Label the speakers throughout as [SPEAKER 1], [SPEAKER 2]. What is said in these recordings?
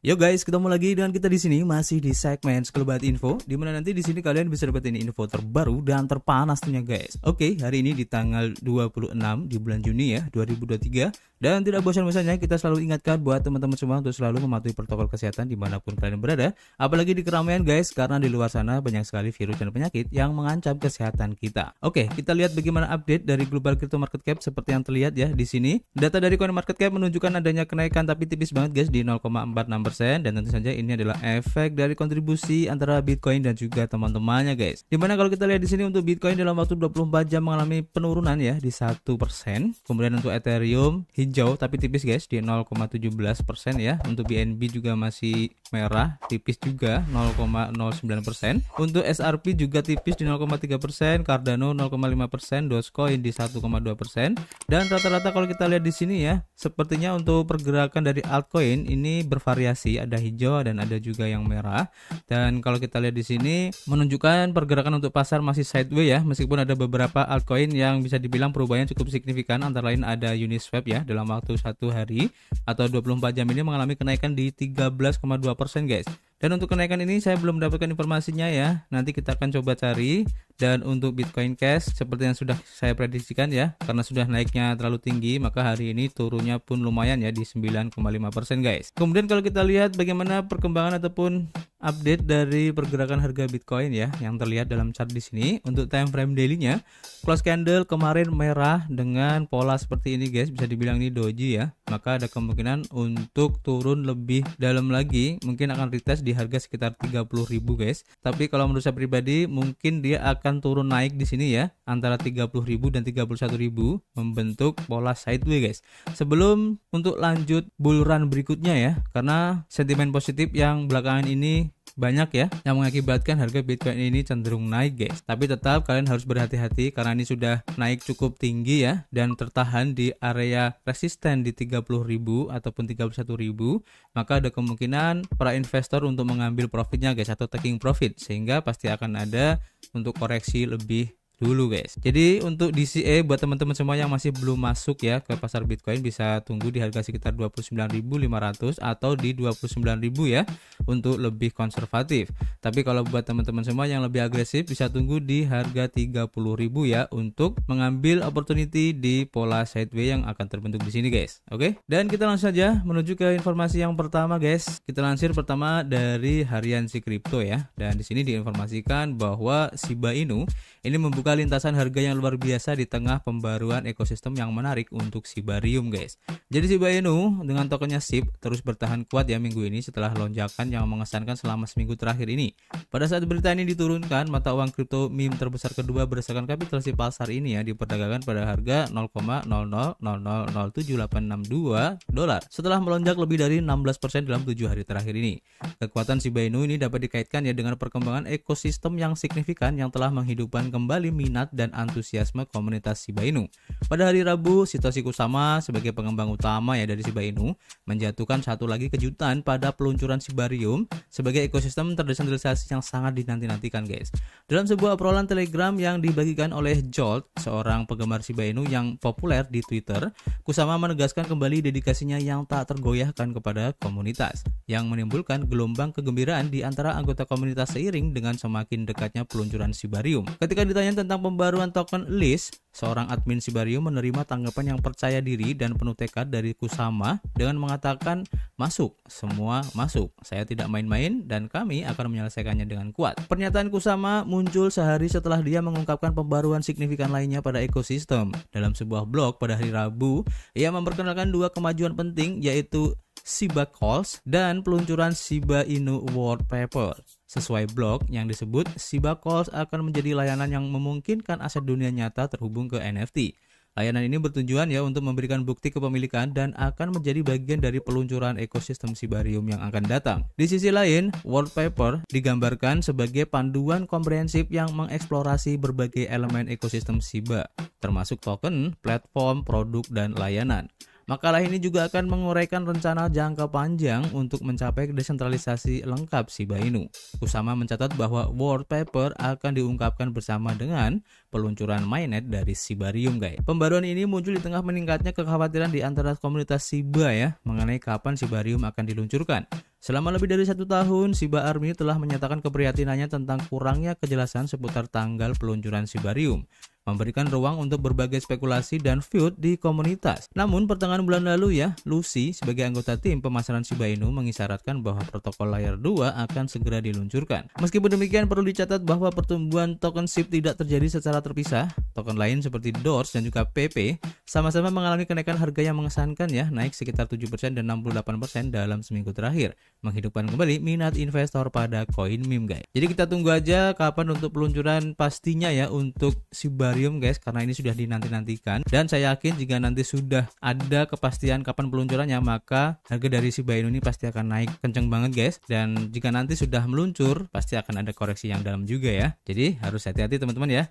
[SPEAKER 1] Yo guys, ketemu lagi dengan kita di sini masih di segmen Sekelebat Info, di mana nanti di sini kalian bisa dapetin info terbaru dan terpanas tuh guys. Oke, hari ini di tanggal 26 di bulan Juni ya 2023 dan tidak bosan-bosannya kita selalu ingatkan buat teman-teman semua untuk selalu mematuhi protokol kesehatan dimanapun kalian berada, apalagi di keramaian guys karena di luar sana banyak sekali virus dan penyakit yang mengancam kesehatan kita. Oke, kita lihat bagaimana update dari global crypto market cap seperti yang terlihat ya di sini. Data dari coin market cap menunjukkan adanya kenaikan tapi tipis banget guys di 0,46 dan tentu saja ini adalah efek dari kontribusi antara Bitcoin dan juga teman-temannya guys. Dimana kalau kita lihat di sini untuk Bitcoin dalam waktu 24 jam mengalami penurunan ya di satu persen. Kemudian untuk Ethereum hijau tapi tipis guys di 0,17 persen ya. Untuk BNB juga masih merah tipis juga 0,09 persen. Untuk SRP juga tipis di 0,3 persen, Cardano 0,5 persen, Dogecoin di 1,2 persen. Dan rata-rata kalau kita lihat di sini ya, sepertinya untuk pergerakan dari altcoin ini bervariasi variasi, ada hijau dan ada juga yang merah. Dan kalau kita lihat di sini menunjukkan pergerakan untuk pasar masih sideways ya, meskipun ada beberapa altcoin yang bisa dibilang perubahan cukup signifikan antara lain ada Uniswap ya dalam waktu satu hari atau 24 jam ini mengalami kenaikan di 13,2% persen guys. Dan untuk kenaikan ini saya belum mendapatkan informasinya ya. Nanti kita akan coba cari. Dan untuk Bitcoin Cash seperti yang sudah saya prediksikan ya, karena sudah naiknya terlalu tinggi, maka hari ini turunnya pun lumayan ya di 9,5% guys. Kemudian kalau kita lihat bagaimana perkembangan ataupun update dari pergerakan harga Bitcoin ya yang terlihat dalam chart di sini untuk time frame daily close candle kemarin merah dengan pola seperti ini guys bisa dibilang ini doji ya maka ada kemungkinan untuk turun lebih dalam lagi mungkin akan retest di harga sekitar 30.000 guys tapi kalau menurut saya pribadi mungkin dia akan turun naik di sini ya antara 30.000 dan 31.000 membentuk pola sideways guys sebelum untuk lanjut buluran berikutnya ya karena sentimen positif yang belakangan ini banyak ya yang mengakibatkan harga Bitcoin ini cenderung naik guys. Tapi tetap kalian harus berhati-hati karena ini sudah naik cukup tinggi ya dan tertahan di area resisten di 30.000 ataupun 31.000, maka ada kemungkinan para investor untuk mengambil profitnya guys atau taking profit sehingga pasti akan ada untuk koreksi lebih dulu guys. Jadi untuk DCA buat teman-teman semua yang masih belum masuk ya ke pasar Bitcoin bisa tunggu di harga sekitar 29.500 atau di 29.000 ya untuk lebih konservatif. Tapi kalau buat teman-teman semua yang lebih agresif bisa tunggu di harga 30.000 ya untuk mengambil opportunity di pola sideways yang akan terbentuk di sini guys. Oke. Dan kita langsung saja menuju ke informasi yang pertama guys. Kita lansir pertama dari harian si Crypto ya. Dan di sini diinformasikan bahwa Shiba Inu ini membuka membuka lintasan harga yang luar biasa di tengah pembaruan ekosistem yang menarik untuk Sibarium guys. Jadi Shiba Inu dengan tokennya SIP terus bertahan kuat ya minggu ini setelah lonjakan yang mengesankan selama seminggu terakhir ini. Pada saat berita ini diturunkan, mata uang kripto meme terbesar kedua berdasarkan kapitalisasi pasar ini ya diperdagangkan pada harga 0,00007862 dolar setelah melonjak lebih dari 16% dalam 7 hari terakhir ini. Kekuatan Shiba Inu ini dapat dikaitkan ya dengan perkembangan ekosistem yang signifikan yang telah menghidupkan kembali minat dan antusiasme komunitas Shiba Inu. Pada hari Rabu, Sitoshi Kusama sebagai pengembang utama ya dari Shiba Inu menjatuhkan satu lagi kejutan pada peluncuran Shibarium sebagai ekosistem terdesentralisasi yang sangat dinanti-nantikan guys. Dalam sebuah perolehan Telegram yang dibagikan oleh Jolt, seorang penggemar Shiba Inu yang populer di Twitter, Kusama menegaskan kembali dedikasinya yang tak tergoyahkan kepada komunitas yang menimbulkan gelombang kegembiraan di antara anggota komunitas seiring dengan semakin dekatnya peluncuran Sibarium. Ketika ditanya tentang tentang pembaruan token list, seorang admin Sibarium menerima tanggapan yang percaya diri dan penuh tekad dari Kusama dengan mengatakan, "Masuk, semua masuk. Saya tidak main-main dan kami akan menyelesaikannya dengan kuat." Pernyataan Kusama muncul sehari setelah dia mengungkapkan pembaruan signifikan lainnya pada ekosistem. Dalam sebuah blog pada hari Rabu, ia memperkenalkan dua kemajuan penting yaitu Siba Calls, dan peluncuran Siba Inu World Paper. Sesuai blog yang disebut, Siba Calls akan menjadi layanan yang memungkinkan aset dunia nyata terhubung ke NFT. Layanan ini bertujuan ya untuk memberikan bukti kepemilikan dan akan menjadi bagian dari peluncuran ekosistem Sibarium yang akan datang. Di sisi lain, World Paper digambarkan sebagai panduan komprehensif yang mengeksplorasi berbagai elemen ekosistem Siba, termasuk token, platform, produk, dan layanan. Makalah ini juga akan menguraikan rencana jangka panjang untuk mencapai desentralisasi lengkap Shiba Inu. Kusama mencatat bahwa World Paper akan diungkapkan bersama dengan peluncuran mainnet dari Sibarium. guys. Pembaruan ini muncul di tengah meningkatnya kekhawatiran di antara komunitas Shiba ya mengenai kapan Sibarium akan diluncurkan. Selama lebih dari satu tahun, Shiba Army telah menyatakan keprihatinannya tentang kurangnya kejelasan seputar tanggal peluncuran Sibarium memberikan ruang untuk berbagai spekulasi dan feud di komunitas. Namun pertengahan bulan lalu ya, Lucy sebagai anggota tim pemasaran Shiba Inu mengisyaratkan bahwa protokol layer 2 akan segera diluncurkan. Meskipun demikian perlu dicatat bahwa pertumbuhan token SIP tidak terjadi secara terpisah. Token lain seperti DORS dan juga PP sama-sama mengalami kenaikan harga yang mengesankan ya, naik sekitar 7% dan 68% dalam seminggu terakhir, menghidupkan kembali minat investor pada koin meme guys. Jadi kita tunggu aja kapan untuk peluncuran pastinya ya untuk Shiba guys karena ini sudah dinanti-nantikan dan saya yakin jika nanti sudah ada kepastian kapan peluncurannya maka harga dari Shiba Inu ini pasti akan naik kenceng banget guys dan jika nanti sudah meluncur pasti akan ada koreksi yang dalam juga ya jadi harus hati-hati teman-teman ya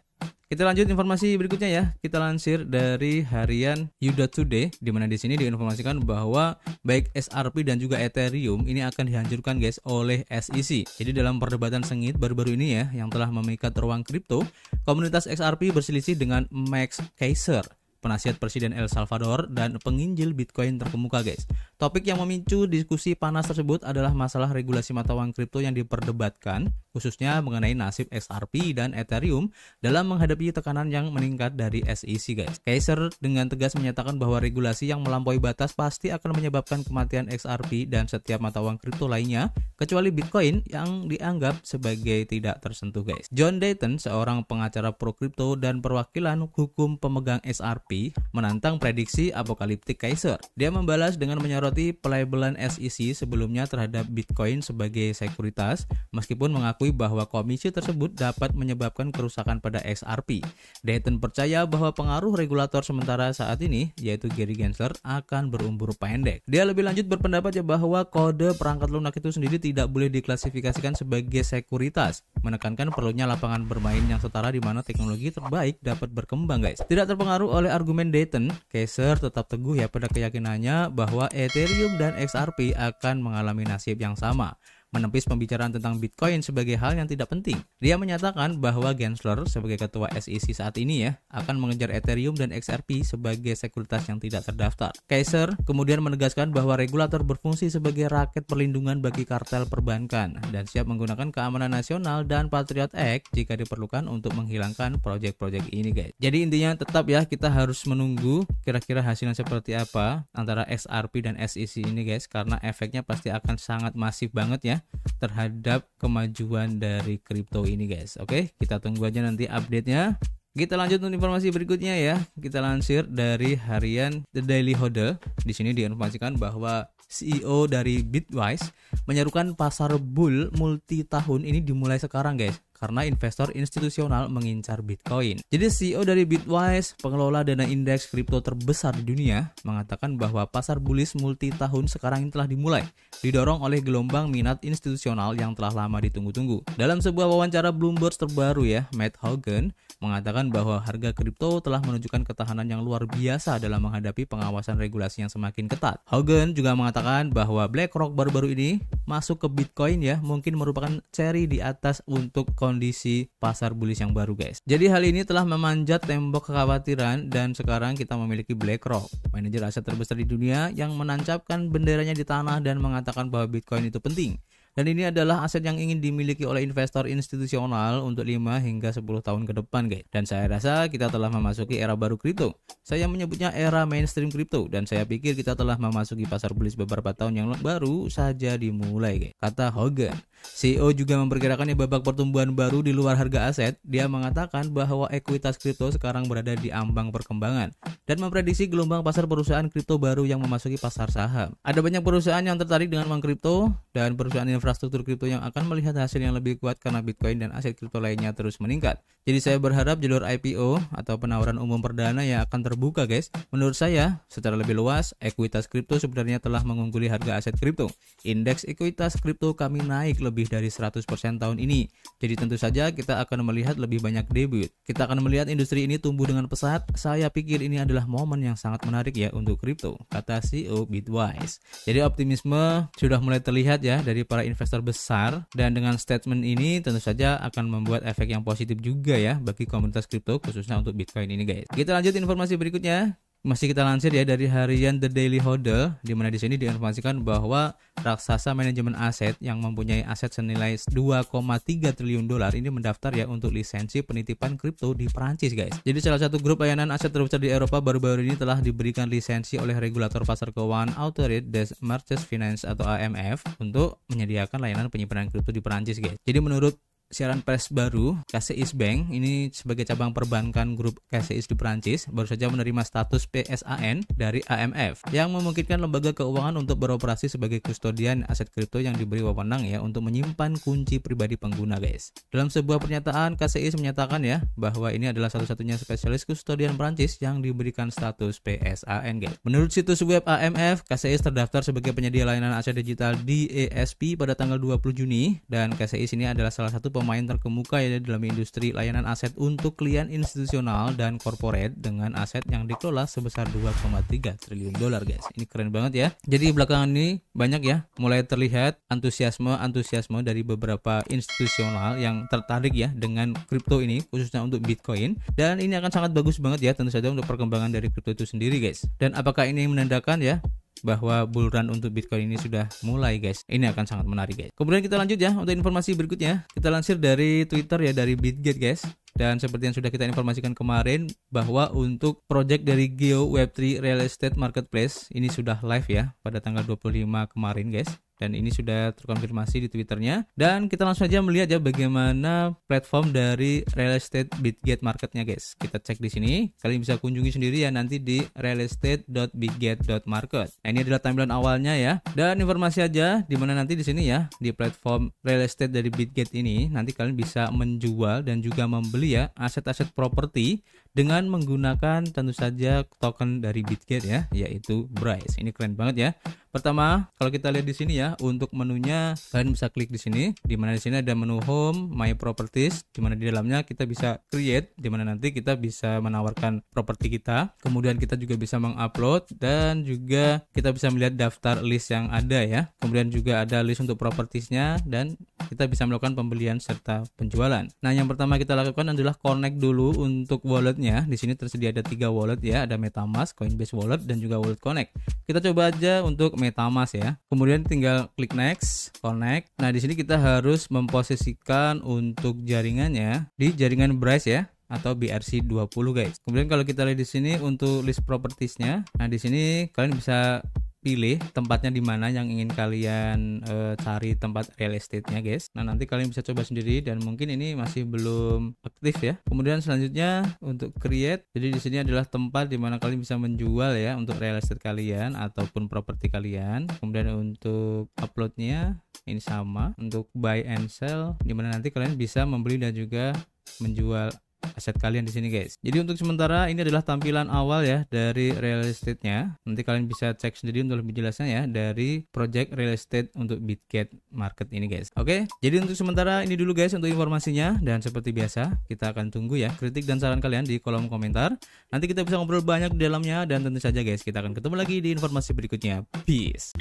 [SPEAKER 1] kita lanjut informasi berikutnya ya. Kita lansir dari harian Yuda Today di mana di sini diinformasikan bahwa baik SRP dan juga Ethereum ini akan dihancurkan guys oleh SEC. Jadi dalam perdebatan sengit baru-baru ini ya yang telah memikat ruang kripto, komunitas XRP berselisih dengan Max Kaiser penasihat Presiden El Salvador dan penginjil Bitcoin terkemuka guys. Topik yang memicu diskusi panas tersebut adalah masalah regulasi mata uang kripto yang diperdebatkan, khususnya mengenai nasib XRP dan Ethereum dalam menghadapi tekanan yang meningkat dari SEC guys. Kaiser dengan tegas menyatakan bahwa regulasi yang melampaui batas pasti akan menyebabkan kematian XRP dan setiap mata uang kripto lainnya, kecuali Bitcoin yang dianggap sebagai tidak tersentuh guys. John Dayton, seorang pengacara pro kripto dan perwakilan hukum pemegang XRP tapi menantang prediksi apokaliptik Kaiser. Dia membalas dengan menyoroti pelabelan SEC sebelumnya terhadap Bitcoin sebagai sekuritas, meskipun mengakui bahwa komisi tersebut dapat menyebabkan kerusakan pada XRP. Dayton percaya bahwa pengaruh regulator sementara saat ini, yaitu Gary Gensler, akan berumur pendek. Dia lebih lanjut berpendapat ya bahwa kode perangkat lunak itu sendiri tidak boleh diklasifikasikan sebagai sekuritas, menekankan perlunya lapangan bermain yang setara di mana teknologi terbaik dapat berkembang guys. Tidak terpengaruh oleh argumen Dayton, Kaiser tetap teguh ya pada keyakinannya bahwa Ethereum dan XRP akan mengalami nasib yang sama menepis pembicaraan tentang Bitcoin sebagai hal yang tidak penting. Dia menyatakan bahwa Gensler sebagai ketua SEC saat ini ya akan mengejar Ethereum dan XRP sebagai sekuritas yang tidak terdaftar. Kaiser kemudian menegaskan bahwa regulator berfungsi sebagai raket perlindungan bagi kartel perbankan dan siap menggunakan keamanan nasional dan Patriot Act jika diperlukan untuk menghilangkan proyek-proyek ini guys. Jadi intinya tetap ya kita harus menunggu kira-kira hasilnya seperti apa antara XRP dan SEC ini guys karena efeknya pasti akan sangat masif banget ya terhadap kemajuan dari kripto ini guys. Oke, kita tunggu aja nanti update-nya. Kita lanjut untuk informasi berikutnya ya. Kita lansir dari harian The Daily Hodl. Di sini diinformasikan bahwa CEO dari Bitwise menyerukan pasar bull multi tahun ini dimulai sekarang guys karena investor institusional mengincar Bitcoin. Jadi CEO dari Bitwise, pengelola dana indeks kripto terbesar di dunia, mengatakan bahwa pasar bullish multi tahun sekarang ini telah dimulai, didorong oleh gelombang minat institusional yang telah lama ditunggu-tunggu. Dalam sebuah wawancara Bloomberg terbaru ya, Matt Hogan mengatakan bahwa harga kripto telah menunjukkan ketahanan yang luar biasa dalam menghadapi pengawasan regulasi yang semakin ketat. Hogan juga mengatakan bahwa BlackRock baru-baru ini masuk ke Bitcoin ya, mungkin merupakan cherry di atas untuk kondisi pasar bullish yang baru guys. Jadi hal ini telah memanjat tembok kekhawatiran dan sekarang kita memiliki BlackRock, manajer aset terbesar di dunia yang menancapkan benderanya di tanah dan mengatakan bahwa Bitcoin itu penting. Dan ini adalah aset yang ingin dimiliki oleh investor institusional untuk 5 hingga 10 tahun ke depan, guys. Dan saya rasa kita telah memasuki era baru kripto. Saya menyebutnya era mainstream kripto dan saya pikir kita telah memasuki pasar bullish beberapa tahun yang baru saja dimulai, guys. Kata Hogan. CEO juga memperkirakan babak pertumbuhan baru di luar harga aset. Dia mengatakan bahwa ekuitas kripto sekarang berada di ambang perkembangan dan memprediksi gelombang pasar perusahaan kripto baru yang memasuki pasar saham. Ada banyak perusahaan yang tertarik dengan uang kripto dan perusahaan infrastruktur infrastruktur kripto yang akan melihat hasil yang lebih kuat karena Bitcoin dan aset kripto lainnya terus meningkat. Jadi saya berharap jalur IPO atau penawaran umum perdana yang akan terbuka guys. Menurut saya, secara lebih luas, ekuitas kripto sebenarnya telah mengungguli harga aset kripto. Indeks ekuitas kripto kami naik lebih dari 100% tahun ini. Jadi tentu saja kita akan melihat lebih banyak debut. Kita akan melihat industri ini tumbuh dengan pesat. Saya pikir ini adalah momen yang sangat menarik ya untuk kripto, kata CEO Bitwise. Jadi optimisme sudah mulai terlihat ya dari para investor investor besar dan dengan statement ini tentu saja akan membuat efek yang positif juga ya bagi komunitas kripto khususnya untuk Bitcoin ini guys. Kita lanjut informasi berikutnya. Masih kita lansir ya dari harian The Daily Hodel di mana di sini diinformasikan bahwa raksasa manajemen aset yang mempunyai aset senilai 2,3 triliun dolar ini mendaftar ya untuk lisensi penitipan kripto di Perancis guys. Jadi salah satu grup layanan aset terbesar di Eropa baru-baru ini telah diberikan lisensi oleh regulator pasar keuangan Autorité des Marchés Finance atau AMF untuk menyediakan layanan penyimpanan kripto di Perancis guys. Jadi menurut siaran pers baru, KCIS Bank, ini sebagai cabang perbankan grup KCIS di Perancis, baru saja menerima status PSAN dari AMF, yang memungkinkan lembaga keuangan untuk beroperasi sebagai kustodian aset kripto yang diberi wewenang ya untuk menyimpan kunci pribadi pengguna guys. Dalam sebuah pernyataan, KCIS menyatakan ya bahwa ini adalah satu-satunya spesialis kustodian Perancis yang diberikan status PSAN guys. Menurut situs web AMF, KCIS terdaftar sebagai penyedia layanan aset digital di ESP pada tanggal 20 Juni, dan KCIS ini adalah salah satu pemain terkemuka ya dalam industri layanan aset untuk klien institusional dan corporate dengan aset yang dikelola sebesar 2,3 triliun dolar guys. Ini keren banget ya. Jadi belakangan ini banyak ya mulai terlihat antusiasme-antusiasme dari beberapa institusional yang tertarik ya dengan crypto ini khususnya untuk Bitcoin dan ini akan sangat bagus banget ya tentu saja untuk perkembangan dari crypto itu sendiri guys. Dan apakah ini menandakan ya bahwa bull run untuk Bitcoin ini sudah mulai guys. Ini akan sangat menarik guys. Kemudian kita lanjut ya untuk informasi berikutnya. Kita lansir dari Twitter ya dari Bitget guys. Dan seperti yang sudah kita informasikan kemarin bahwa untuk project dari Geo Web3 Real Estate Marketplace ini sudah live ya pada tanggal 25 kemarin guys dan ini sudah terkonfirmasi di Twitternya. Dan kita langsung aja melihat ya bagaimana platform dari real estate Bitget marketnya guys. Kita cek di sini. Kalian bisa kunjungi sendiri ya nanti di realestate.bitget.market. Nah, ini adalah tampilan awalnya ya. Dan informasi aja di mana nanti di sini ya di platform real estate dari Bitget ini nanti kalian bisa menjual dan juga membeli ya aset-aset properti dengan menggunakan tentu saja token dari Bitget ya, yaitu Bryce. Ini keren banget ya. Pertama, kalau kita lihat di sini ya, untuk menunya kalian bisa klik di sini, di mana di sini ada menu home, my properties, di mana di dalamnya kita bisa create, di mana nanti kita bisa menawarkan properti kita. Kemudian kita juga bisa mengupload dan juga kita bisa melihat daftar list yang ada ya. Kemudian juga ada list untuk propertiesnya dan kita bisa melakukan pembelian serta penjualan. Nah, yang pertama kita lakukan adalah connect dulu untuk walletnya. Di sini tersedia ada tiga wallet ya, ada MetaMask, Coinbase Wallet, dan juga Wallet Connect. Kita coba aja untuk MetaMask ya. Kemudian tinggal klik next, connect. Nah, di sini kita harus memposisikan untuk jaringannya di jaringan Brace ya atau BRC20 guys. Kemudian kalau kita lihat di sini untuk list propertiesnya, nah di sini kalian bisa pilih tempatnya di mana yang ingin kalian uh, cari tempat real estate-nya, guys. Nah, nanti kalian bisa coba sendiri dan mungkin ini masih belum aktif ya. Kemudian selanjutnya untuk create. Jadi di sini adalah tempat di mana kalian bisa menjual ya untuk real estate kalian ataupun properti kalian. Kemudian untuk uploadnya ini sama untuk buy and sell di mana nanti kalian bisa membeli dan juga menjual aset kalian di sini guys. Jadi untuk sementara ini adalah tampilan awal ya dari real estate-nya. Nanti kalian bisa cek sendiri untuk lebih jelasnya ya dari project real estate untuk Bitget Market ini guys. Oke, jadi untuk sementara ini dulu guys untuk informasinya dan seperti biasa kita akan tunggu ya kritik dan saran kalian di kolom komentar. Nanti kita bisa ngobrol banyak di dalamnya dan tentu saja guys kita akan ketemu lagi di informasi berikutnya. Peace.